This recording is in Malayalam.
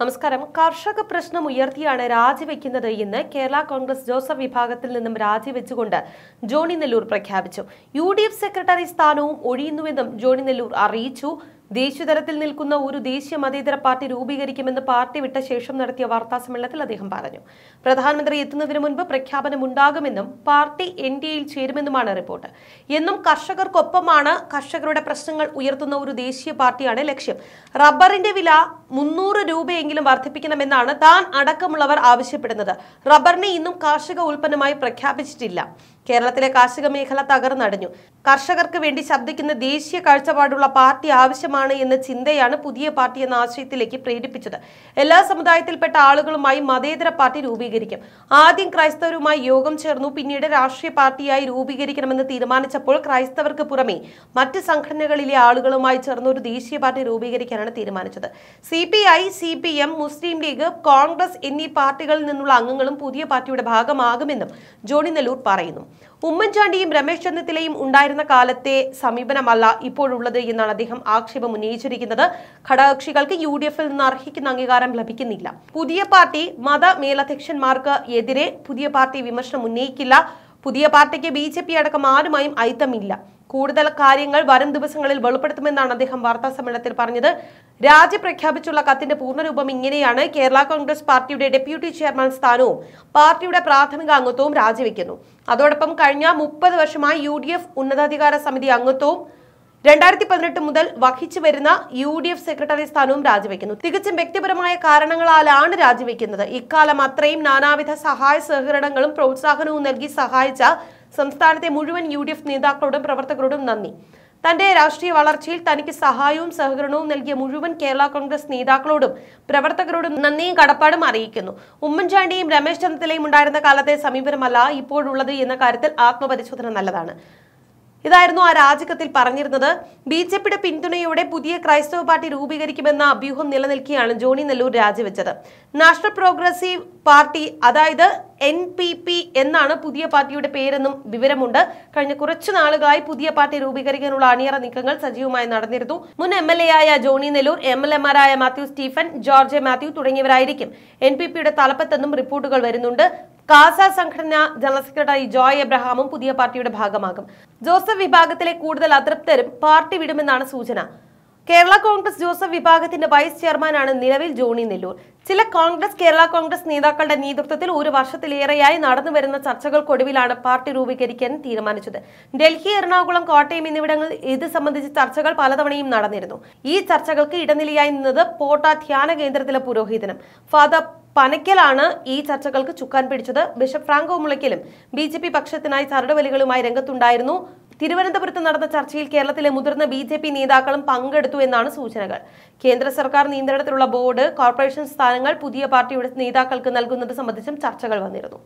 നമസ്കാരം കർഷക പ്രശ്നം ഉയർത്തിയാണ് രാജിവെക്കുന്നത് എന്ന് കേരള കോൺഗ്രസ് ജോസഫ് വിഭാഗത്തിൽ നിന്നും രാജിവെച്ചുകൊണ്ട് ജോണി നെല്ലൂർ പ്രഖ്യാപിച്ചു യു സെക്രട്ടറി സ്ഥാനവും ഒഴിയുന്നുവെന്നും ജോണി നെല്ലൂർ അറിയിച്ചു ദേശീയതലത്തിൽ നിൽക്കുന്ന ഒരു ദേശീയ മതേതര പാർട്ടി രൂപീകരിക്കുമെന്ന് പാർട്ടി വിട്ട ശേഷം നടത്തിയ വാർത്താ സമ്മേളനത്തിൽ അദ്ദേഹം പറഞ്ഞു പ്രധാനമന്ത്രി എത്തുന്നതിന് മുൻപ് പ്രഖ്യാപനമുണ്ടാകുമെന്നും പാർട്ടി എൻ ഡി എയിൽ ചേരുമെന്നുമാണ് റിപ്പോർട്ട് എന്നും കർഷകർക്കൊപ്പമാണ് കർഷകരുടെ പ്രശ്നങ്ങൾ ഉയർത്തുന്ന ഒരു ദേശീയ പാർട്ടിയാണ് ലക്ഷ്യം റബ്ബറിന്റെ വില മുന്നൂറ് രൂപയെങ്കിലും വർദ്ധിപ്പിക്കണമെന്നാണ് താൻ അടക്കമുള്ളവർ ആവശ്യപ്പെടുന്നത് റബ്ബറിനെ ഇന്നും കാർഷിക ഉൽപ്പന്നമായി പ്രഖ്യാപിച്ചിട്ടില്ല കേരളത്തിലെ കാർഷിക മേഖല തകർന്നടഞ്ഞു കർഷകർക്ക് വേണ്ടി ശബ്ദിക്കുന്ന ദേശീയ കാഴ്ചപ്പാടുള്ള പാർട്ടി ആവശ്യമാണ് എന്ന ചിന്തയാണ് പുതിയ പാർട്ടി എന്ന ആശയത്തിലേക്ക് പ്രേരിപ്പിച്ചത് എല്ലാ സമുദായത്തിൽപ്പെട്ട ആളുകളുമായി മതേതര പാർട്ടി രൂപീകരിക്കും ആദ്യം ക്രൈസ്തവരുമായി യോഗം ചേർന്നു പിന്നീട് രാഷ്ട്രീയ പാർട്ടിയായി രൂപീകരിക്കണമെന്ന് തീരുമാനിച്ചപ്പോൾ ക്രൈസ്തവർക്ക് പുറമെ മറ്റ് സംഘടനകളിലെ ആളുകളുമായി ചേർന്ന് ഒരു ദേശീയ പാർട്ടി രൂപീകരിക്കാനാണ് തീരുമാനിച്ചത് C P I C P M Muslim League Congress എന്നീ പാർട്ടികളിൽ നിന്നുള്ള അംഗങ്ങളും പുതിയ പാർട്ടിയുടെ ഭാഗമാകുമെന്നും ജോണി നെല്ലൂർ പറയുന്നു ഉമ്മൻചാണ്ടിയും രമേശ് ചെന്നിത്തലയും ഉണ്ടായിരുന്ന കാലത്തെ സമീപനമല്ല ഇപ്പോഴുള്ളത് എന്നാണ് അദ്ദേഹം ആക്ഷേപം ഉന്നയിച്ചിരിക്കുന്നത് ഘടകകക്ഷികൾക്ക് യു ഡി എഫിൽ നിന്ന് അർഹിക്കുന്ന അംഗീകാരം ലഭിക്കുന്നില്ല പുതിയ പാർട്ടി മത മേലധ്യക്ഷന്മാർക്ക് എതിരെ പുതിയ പാർട്ടി വിമർശനം ഉന്നയിക്കില്ല പുതിയ പാർട്ടിക്ക് ബി ജെ പി അടക്കം ആരുമായും ഐത്തമില്ല കൂടുതൽ കാര്യങ്ങൾ വരും ദിവസങ്ങളിൽ വെളിപ്പെടുത്തുമെന്നാണ് അദ്ദേഹം വാർത്താ സമ്മേളനത്തിൽ പറഞ്ഞത് രാജി പ്രഖ്യാപിച്ചുള്ള കത്തിന്റെ പൂർണ്ണരൂപം ഇങ്ങനെയാണ് കേരള കോൺഗ്രസ് പാർട്ടിയുടെ ഡെപ്യൂട്ടി ചെയർമാൻ സ്ഥാനവും പാർട്ടിയുടെ പ്രാഥമിക അംഗത്വവും രാജിവെക്കുന്നു അതോടൊപ്പം കഴിഞ്ഞ മുപ്പത് വർഷമായി യു ഡി എഫ് ഉന്നതാധികാര സമിതി അംഗത്വവും രണ്ടായിരത്തി പതിനെട്ട് മുതൽ വഹിച്ചു വരുന്ന യു ഡി എഫ് സെക്രട്ടറി സ്ഥാനവും രാജിവെക്കുന്നു തികച്ചും വ്യക്തിപരമായ കാരണങ്ങളാലാണ് രാജിവെക്കുന്നത് ഇക്കാലം അത്രയും നാനാവിധ സഹായ സഹകരണങ്ങളും പ്രോത്സാഹനവും നൽകി സഹായിച്ച സംസ്ഥാനത്തെ മുഴുവൻ യു ഡി എഫ് നേതാക്കളോടും പ്രവർത്തകരോടും നന്ദി തന്റെ രാഷ്ട്രീയ വളർച്ചയിൽ തനിക്ക് സഹായവും സഹകരണവും നൽകിയ മുഴുവൻ കേരള കോൺഗ്രസ് നേതാക്കളോടും പ്രവർത്തകരോടും നന്ദിയും കടപ്പാടും അറിയിക്കുന്നു ഉമ്മൻചാണ്ടിയും രമേശ് ചെന്നിത്തലയും ഉണ്ടായിരുന്ന കാലത്തെ സമീപനമല്ല ഇപ്പോഴുള്ളത് എന്ന കാര്യത്തിൽ ആത്മപരിശോധന നല്ലതാണ് ഇതായിരുന്നു ആ രാജിക്കത്തിൽ പറഞ്ഞിരുന്നത് ബി ജെ പിയുടെ പിന്തുണയോടെ പുതിയ ക്രൈസ്തവ പാർട്ടി രൂപീകരിക്കുമെന്ന അഭ്യൂഹം നിലനിൽക്കുകയാണ് ജോണി നെല്ലൂർ രാജിവെച്ചത് നാഷണൽ പ്രോഗ്രസീവ് പാർട്ടി അതായത് എൻ പി പി എന്നാണ് പുതിയ പാർട്ടിയുടെ പേരെന്നും വിവരമുണ്ട് കഴിഞ്ഞ കുറച്ചു നാളുകളായി പുതിയ പാർട്ടി രൂപീകരിക്കാനുള്ള അണിയറ നീക്കങ്ങൾ സജീവമായി നടന്നിരുന്നു മുൻ എം എൽ എ ആയ ജോണി നെല്ലൂർ എം എൽ മാരായ മാത്യു സ്റ്റീഫൻ ജോർജ് എ മാത്യു തുടങ്ങിയവരായിരിക്കും എൻ പി പിയുടെ തലപ്പത്തെന്നും റിപ്പോർട്ടുകൾ വരുന്നുണ്ട് കാസ സംഘടന ജനറൽ സെക്രട്ടറി ജോയ് എബ്രഹാമും പുതിയ പാർട്ടിയുടെ ഭാഗമാകും ജോസഫ് വിഭാഗത്തിലെ കൂടുതൽ അതൃപ്തരും പാർട്ടി വിടുമെന്നാണ് സൂചന കേരള കോൺഗ്രസ് ജോസഫ് വിഭാഗത്തിന്റെ വൈസ് ചെയർമാനാണ് നിലവിൽ ജോണി നെല്ലൂർ ചില കോൺഗ്രസ് കേരള കോൺഗ്രസ് നേതാക്കളുടെ നേതൃത്വത്തിൽ ഒരു വർഷത്തിലേറെയായി നടന്നുവരുന്ന ചർച്ചകൾക്കൊടുവിലാണ് പാർട്ടി രൂപീകരിക്കാൻ തീരുമാനിച്ചത് ഡൽഹി എറണാകുളം കോട്ടയം എന്നിവിടങ്ങളിൽ ഇത് സംബന്ധിച്ച് ചർച്ചകൾ പലതവണയും നടന്നിരുന്നു ഈ ചർച്ചകൾക്ക് ഇടനിലയായി നിന്നത് പോട്ട ധ്യാന കേന്ദ്രത്തിലെ പുരോഹിതനും ഫാദർ പനയ്ക്കലാണ് ഈ ചർച്ചകൾക്ക് ചുക്കാൻ പിടിച്ചത് ബിഷപ്പ് ഫ്രാങ്കോ മുളയ്ക്കലും ബി പക്ഷത്തിനായി ചരടുവലികളുമായി രംഗത്തുണ്ടായിരുന്നു തിരുവനന്തപുരത്ത് നടന്ന ചർച്ചയിൽ കേരളത്തിലെ മുതിർന്ന ബി ജെ പി നേതാക്കളും പങ്കെടുത്തു എന്നാണ് സൂചനകൾ കേന്ദ്ര സർക്കാർ നിയന്ത്രണത്തിലുള്ള ബോർഡ് കോർപ്പറേഷൻ സ്ഥാനങ്ങൾ പുതിയ പാർട്ടിയുടെ നേതാക്കൾക്ക് നൽകുന്നത് സംബന്ധിച്ചും ചർച്ചകൾ വന്നിരുന്നു